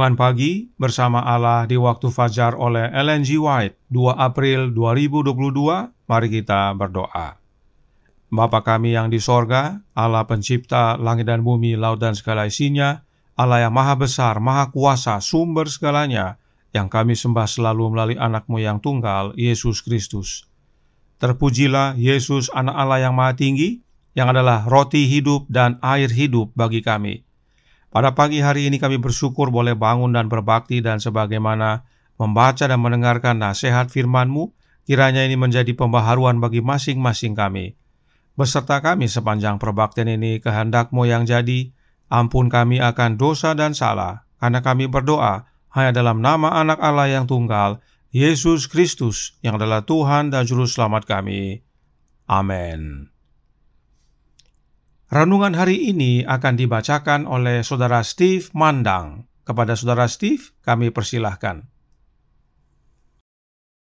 Renungan Pagi Bersama Allah di Waktu Fajar oleh Ellen G. White 2 April 2022 Mari kita berdoa Bapa kami yang di sorga, Allah pencipta langit dan bumi, laut dan segala isinya, Allah yang maha besar, maha kuasa, sumber segalanya, yang kami sembah selalu melalui anakmu yang tunggal, Yesus Kristus. Terpujilah Yesus anak Allah yang maha tinggi, yang adalah roti hidup dan air hidup bagi kami pada pagi hari ini kami bersyukur boleh bangun dan berbakti dan sebagaimana membaca dan mendengarkan nasihat firman-Mu, kiranya ini menjadi pembaharuan bagi masing-masing kami. Beserta kami sepanjang perbaktian ini kehendak-Mu yang jadi, ampun kami akan dosa dan salah, karena kami berdoa hanya dalam nama anak Allah yang tunggal, Yesus Kristus, yang adalah Tuhan dan Juru Selamat kami. Amin. Renungan hari ini akan dibacakan oleh Saudara Steve Mandang. Kepada Saudara Steve, kami persilahkan.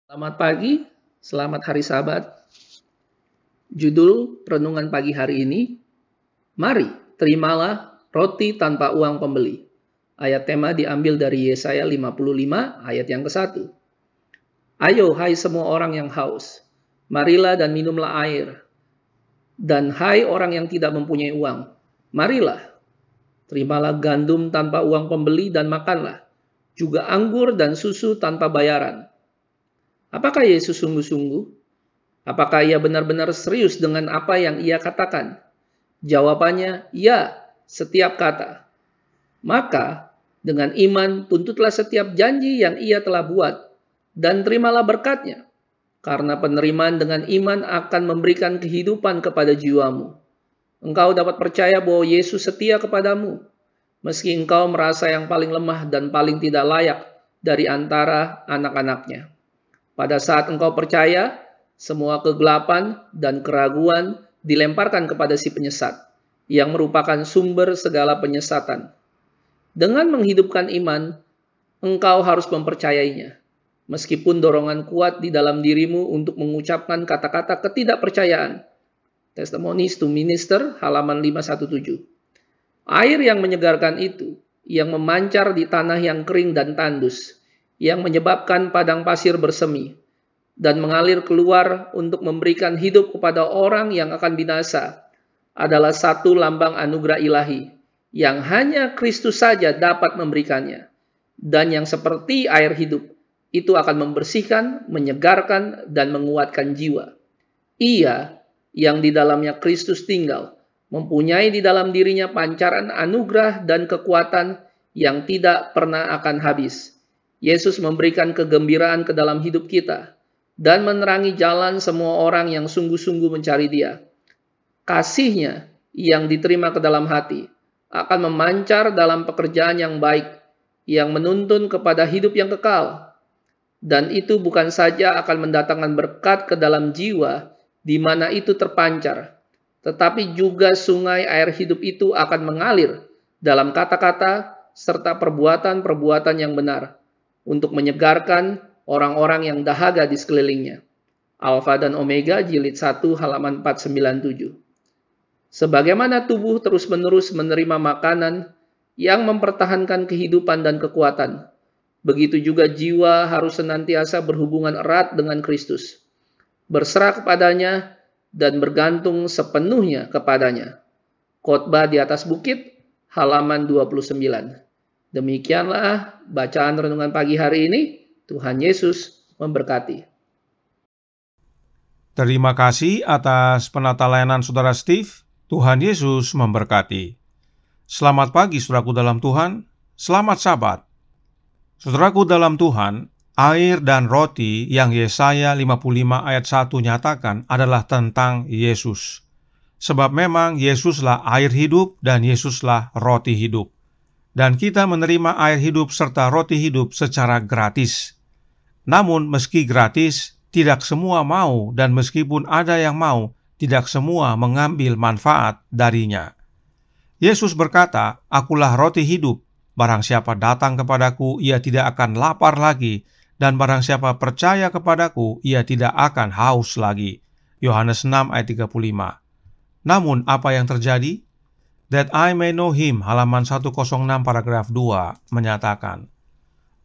Selamat pagi, selamat hari Sabat. Judul renungan pagi hari ini, Mari, terimalah roti tanpa uang pembeli. Ayat tema diambil dari Yesaya 55 ayat yang ke-1. Ayo hai semua orang yang haus, marilah dan minumlah air, dan hai orang yang tidak mempunyai uang, marilah, terimalah gandum tanpa uang pembeli dan makanlah, juga anggur dan susu tanpa bayaran. Apakah Yesus sungguh-sungguh? Apakah ia benar-benar serius dengan apa yang ia katakan? Jawabannya, ya, setiap kata. Maka, dengan iman, tuntutlah setiap janji yang ia telah buat, dan terimalah berkatnya karena penerimaan dengan iman akan memberikan kehidupan kepada jiwamu. Engkau dapat percaya bahwa Yesus setia kepadamu, meski engkau merasa yang paling lemah dan paling tidak layak dari antara anak-anaknya. Pada saat engkau percaya, semua kegelapan dan keraguan dilemparkan kepada si penyesat, yang merupakan sumber segala penyesatan. Dengan menghidupkan iman, engkau harus mempercayainya meskipun dorongan kuat di dalam dirimu untuk mengucapkan kata-kata ketidakpercayaan. Testimonies to Minister, halaman 517. Air yang menyegarkan itu, yang memancar di tanah yang kering dan tandus, yang menyebabkan padang pasir bersemi, dan mengalir keluar untuk memberikan hidup kepada orang yang akan binasa, adalah satu lambang anugerah ilahi, yang hanya Kristus saja dapat memberikannya, dan yang seperti air hidup, itu akan membersihkan, menyegarkan, dan menguatkan jiwa. Ia yang di dalamnya Kristus tinggal, mempunyai di dalam dirinya pancaran anugerah dan kekuatan yang tidak pernah akan habis. Yesus memberikan kegembiraan ke dalam hidup kita dan menerangi jalan semua orang yang sungguh-sungguh mencari Dia. Kasihnya yang diterima ke dalam hati akan memancar dalam pekerjaan yang baik yang menuntun kepada hidup yang kekal dan itu bukan saja akan mendatangkan berkat ke dalam jiwa, di mana itu terpancar, tetapi juga sungai air hidup itu akan mengalir dalam kata-kata serta perbuatan-perbuatan yang benar untuk menyegarkan orang-orang yang dahaga di sekelilingnya. Alfa dan Omega jilid 1 halaman 497. Sebagaimana tubuh terus-menerus menerima makanan yang mempertahankan kehidupan dan kekuatan, Begitu juga jiwa harus senantiasa berhubungan erat dengan Kristus, berserah kepadanya, dan bergantung sepenuhnya kepadanya. Khotbah di atas bukit, halaman 29. Demikianlah bacaan renungan pagi hari ini. Tuhan Yesus memberkati. Terima kasih atas penata layanan Saudara Steve. Tuhan Yesus memberkati. Selamat pagi, saudaraku dalam Tuhan. Selamat Sabat Saudaraku dalam Tuhan, air dan roti yang Yesaya 55 ayat 1 nyatakan adalah tentang Yesus. Sebab memang Yesuslah air hidup dan Yesuslah roti hidup. Dan kita menerima air hidup serta roti hidup secara gratis. Namun meski gratis, tidak semua mau dan meskipun ada yang mau, tidak semua mengambil manfaat darinya. Yesus berkata, "Akulah roti hidup. Barang siapa datang kepadaku, ia tidak akan lapar lagi, dan barang siapa percaya kepadaku, ia tidak akan haus lagi. Yohanes 6 ayat 35. Namun apa yang terjadi? That I may know him, halaman 106 paragraf 2, menyatakan,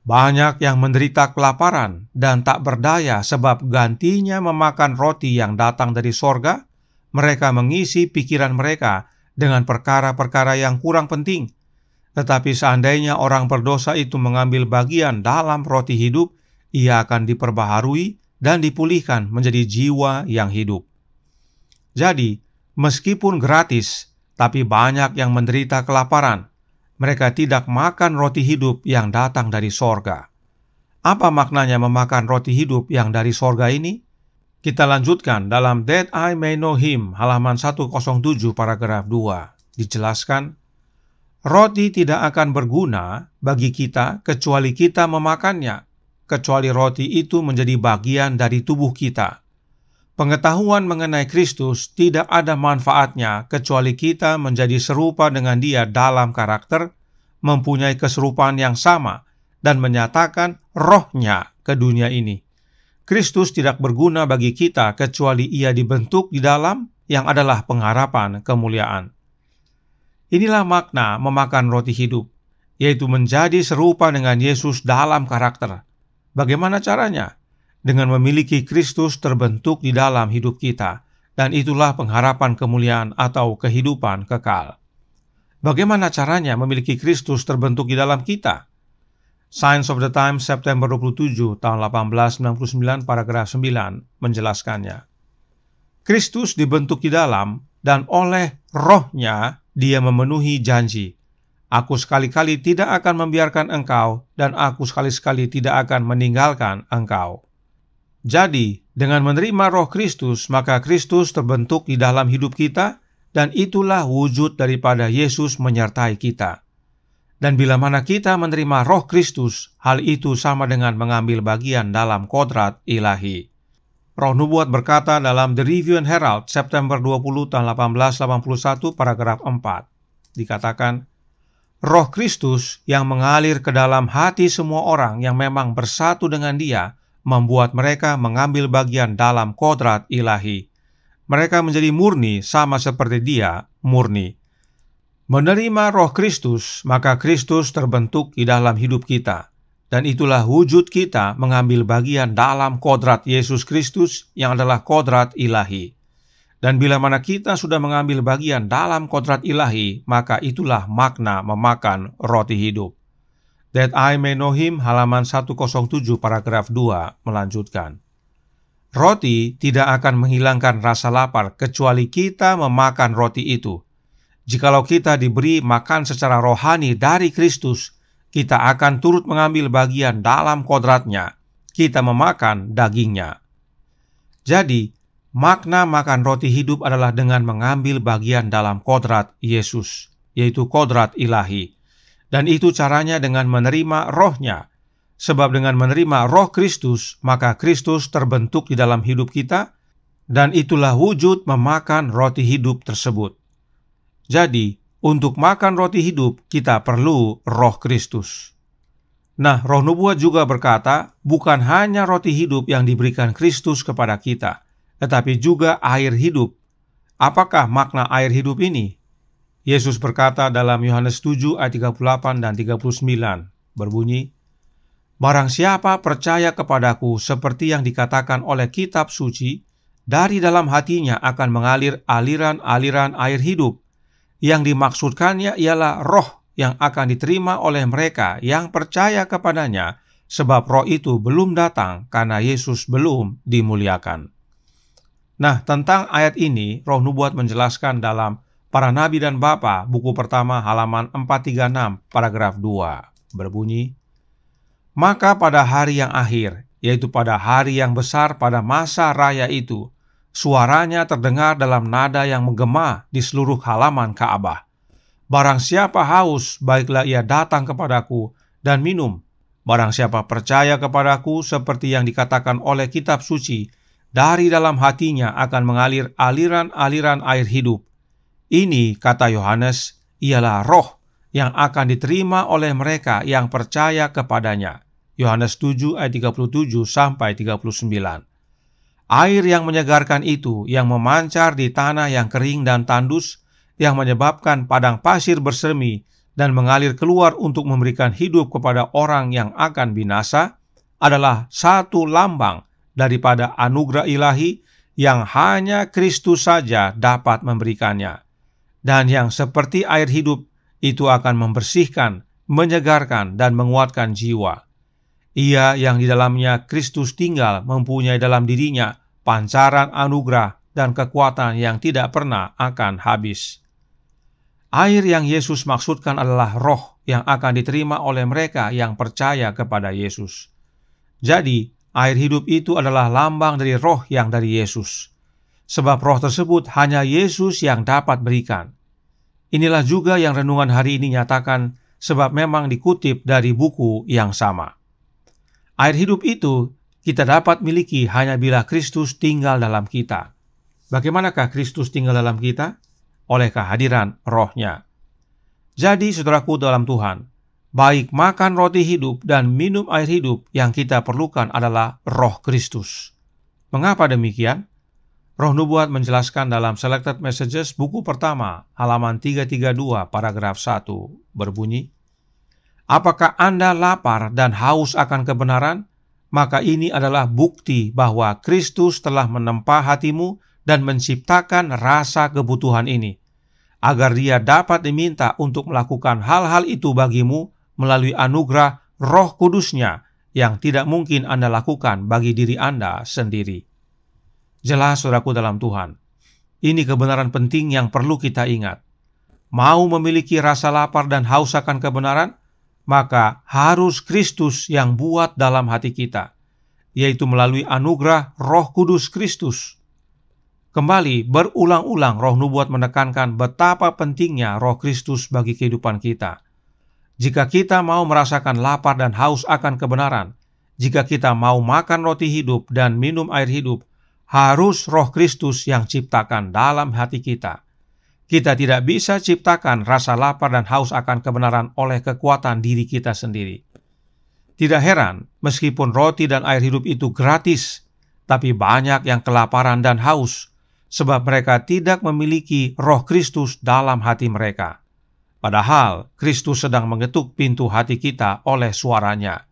Banyak yang menderita kelaparan dan tak berdaya sebab gantinya memakan roti yang datang dari sorga, mereka mengisi pikiran mereka dengan perkara-perkara yang kurang penting – tetapi seandainya orang berdosa itu mengambil bagian dalam roti hidup, ia akan diperbaharui dan dipulihkan menjadi jiwa yang hidup. Jadi, meskipun gratis, tapi banyak yang menderita kelaparan. Mereka tidak makan roti hidup yang datang dari sorga. Apa maknanya memakan roti hidup yang dari sorga ini? Kita lanjutkan dalam That I May Know Him halaman 107 paragraf 2. Dijelaskan, Roti tidak akan berguna bagi kita kecuali kita memakannya, kecuali roti itu menjadi bagian dari tubuh kita. Pengetahuan mengenai Kristus tidak ada manfaatnya kecuali kita menjadi serupa dengan Dia dalam karakter, mempunyai keserupaan yang sama, dan menyatakan rohnya ke dunia ini. Kristus tidak berguna bagi kita kecuali Ia dibentuk di dalam yang adalah pengharapan kemuliaan. Inilah makna memakan roti hidup, yaitu menjadi serupa dengan Yesus dalam karakter. Bagaimana caranya? Dengan memiliki Kristus terbentuk di dalam hidup kita, dan itulah pengharapan kemuliaan atau kehidupan kekal. Bagaimana caranya memiliki Kristus terbentuk di dalam kita? Science of the Times September 27 tahun 1899 paragraf 9 menjelaskannya. Kristus dibentuk di dalam dan oleh rohnya dia memenuhi janji. Aku sekali-kali tidak akan membiarkan engkau, dan aku sekali-sekali tidak akan meninggalkan engkau. Jadi, dengan menerima Roh Kristus, maka Kristus terbentuk di dalam hidup kita, dan itulah wujud daripada Yesus menyertai kita. Dan bila mana kita menerima Roh Kristus, hal itu sama dengan mengambil bagian dalam kodrat ilahi. Roh Nubuat berkata dalam The Review and Herald September 20 tahun 1881 paragraf 4. Dikatakan, Roh Kristus yang mengalir ke dalam hati semua orang yang memang bersatu dengan dia membuat mereka mengambil bagian dalam kodrat ilahi. Mereka menjadi murni sama seperti dia murni. Menerima roh Kristus, maka Kristus terbentuk di dalam hidup kita – dan itulah wujud kita mengambil bagian dalam kodrat Yesus Kristus yang adalah kodrat ilahi. Dan bila mana kita sudah mengambil bagian dalam kodrat ilahi, maka itulah makna memakan roti hidup. That I may know him, halaman 107 paragraf 2 melanjutkan. Roti tidak akan menghilangkan rasa lapar kecuali kita memakan roti itu. Jikalau kita diberi makan secara rohani dari Kristus, kita akan turut mengambil bagian dalam kodratnya. Kita memakan dagingnya. Jadi, makna makan roti hidup adalah dengan mengambil bagian dalam kodrat Yesus, yaitu kodrat ilahi. Dan itu caranya dengan menerima rohnya. Sebab dengan menerima roh Kristus, maka Kristus terbentuk di dalam hidup kita, dan itulah wujud memakan roti hidup tersebut. Jadi, untuk makan roti hidup, kita perlu roh Kristus. Nah, roh nubuat juga berkata, bukan hanya roti hidup yang diberikan Kristus kepada kita, tetapi juga air hidup. Apakah makna air hidup ini? Yesus berkata dalam Yohanes 7 ayat 38 dan 39, berbunyi, Barang siapa percaya kepadaku seperti yang dikatakan oleh kitab suci, dari dalam hatinya akan mengalir aliran-aliran air hidup. Yang dimaksudkannya ialah roh yang akan diterima oleh mereka yang percaya kepadanya, sebab roh itu belum datang karena Yesus belum dimuliakan. Nah, tentang ayat ini, Roh Nubuat menjelaskan dalam Para Nabi dan Bapa, buku pertama halaman 436, paragraf 2, berbunyi, Maka pada hari yang akhir, yaitu pada hari yang besar pada masa raya itu, Suaranya terdengar dalam nada yang menggema di seluruh halaman Ka'bah. Barang siapa haus, baiklah ia datang kepadaku dan minum. Barang siapa percaya kepadaku seperti yang dikatakan oleh kitab suci, dari dalam hatinya akan mengalir aliran-aliran air hidup. Ini, kata Yohanes, ialah roh yang akan diterima oleh mereka yang percaya kepadanya. Yohanes 7 ayat 37 sampai 39. Air yang menyegarkan itu yang memancar di tanah yang kering dan tandus yang menyebabkan padang pasir bersemi dan mengalir keluar untuk memberikan hidup kepada orang yang akan binasa adalah satu lambang daripada anugerah ilahi yang hanya Kristus saja dapat memberikannya. Dan yang seperti air hidup itu akan membersihkan, menyegarkan, dan menguatkan jiwa. Ia yang di dalamnya Kristus tinggal mempunyai dalam dirinya pancaran anugerah dan kekuatan yang tidak pernah akan habis. Air yang Yesus maksudkan adalah roh yang akan diterima oleh mereka yang percaya kepada Yesus. Jadi, air hidup itu adalah lambang dari roh yang dari Yesus. Sebab roh tersebut hanya Yesus yang dapat berikan. Inilah juga yang renungan hari ini nyatakan sebab memang dikutip dari buku yang sama. Air hidup itu kita dapat miliki hanya bila Kristus tinggal dalam kita. Bagaimanakah Kristus tinggal dalam kita? Oleh kehadiran rohnya. Jadi saudaraku dalam Tuhan, baik makan roti hidup dan minum air hidup yang kita perlukan adalah roh Kristus. Mengapa demikian? Roh Nubuat menjelaskan dalam Selected Messages buku pertama, halaman 332, paragraf 1, berbunyi, Apakah Anda lapar dan haus akan kebenaran? maka ini adalah bukti bahwa Kristus telah menempa hatimu dan menciptakan rasa kebutuhan ini, agar Dia dapat diminta untuk melakukan hal-hal itu bagimu melalui anugerah Roh Kudusnya yang tidak mungkin Anda lakukan bagi diri Anda sendiri. Jelas, saudaraku, dalam Tuhan, ini kebenaran penting yang perlu kita ingat. Mau memiliki rasa lapar dan haus akan kebenaran? maka harus Kristus yang buat dalam hati kita, yaitu melalui anugerah Roh Kudus Kristus. Kembali berulang-ulang Roh Nubuat menekankan betapa pentingnya Roh Kristus bagi kehidupan kita. Jika kita mau merasakan lapar dan haus akan kebenaran, jika kita mau makan roti hidup dan minum air hidup, harus Roh Kristus yang ciptakan dalam hati kita. Kita tidak bisa ciptakan rasa lapar dan haus akan kebenaran oleh kekuatan diri kita sendiri. Tidak heran, meskipun roti dan air hidup itu gratis, tapi banyak yang kelaparan dan haus, sebab mereka tidak memiliki roh Kristus dalam hati mereka. Padahal Kristus sedang mengetuk pintu hati kita oleh suaranya.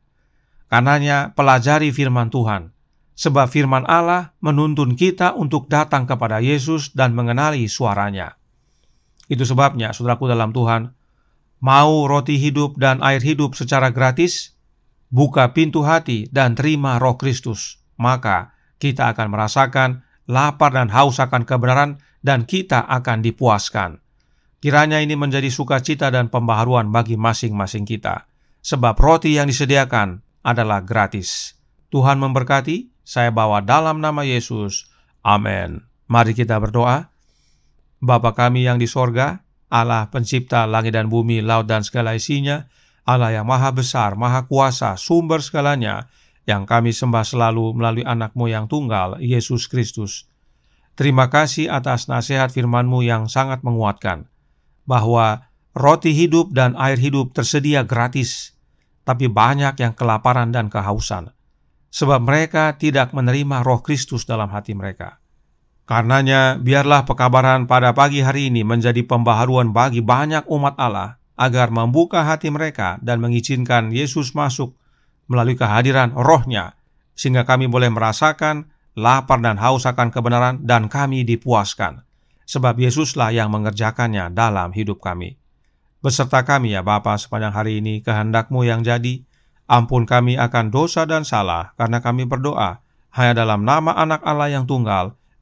Karenanya pelajari firman Tuhan, sebab firman Allah menuntun kita untuk datang kepada Yesus dan mengenali suaranya. Itu sebabnya, saudaraku dalam Tuhan, mau roti hidup dan air hidup secara gratis, buka pintu hati dan terima roh Kristus. Maka kita akan merasakan lapar dan haus akan kebenaran dan kita akan dipuaskan. Kiranya ini menjadi sukacita dan pembaharuan bagi masing-masing kita. Sebab roti yang disediakan adalah gratis. Tuhan memberkati, saya bawa dalam nama Yesus. Amin. Mari kita berdoa. Bapa kami yang di sorga, Allah pencipta langit dan bumi, laut dan segala isinya, Allah yang maha besar, maha kuasa, sumber segalanya, yang kami sembah selalu melalui anakmu yang tunggal, Yesus Kristus. Terima kasih atas nasihat firmanmu yang sangat menguatkan, bahwa roti hidup dan air hidup tersedia gratis, tapi banyak yang kelaparan dan kehausan, sebab mereka tidak menerima roh Kristus dalam hati mereka. Karenanya, biarlah pekabaran pada pagi hari ini menjadi pembaharuan bagi banyak umat Allah agar membuka hati mereka dan mengizinkan Yesus masuk melalui kehadiran rohnya, sehingga kami boleh merasakan lapar dan haus akan kebenaran dan kami dipuaskan. Sebab Yesuslah yang mengerjakannya dalam hidup kami. Beserta kami ya Bapa sepanjang hari ini kehendakmu yang jadi, ampun kami akan dosa dan salah karena kami berdoa hanya dalam nama anak Allah yang tunggal,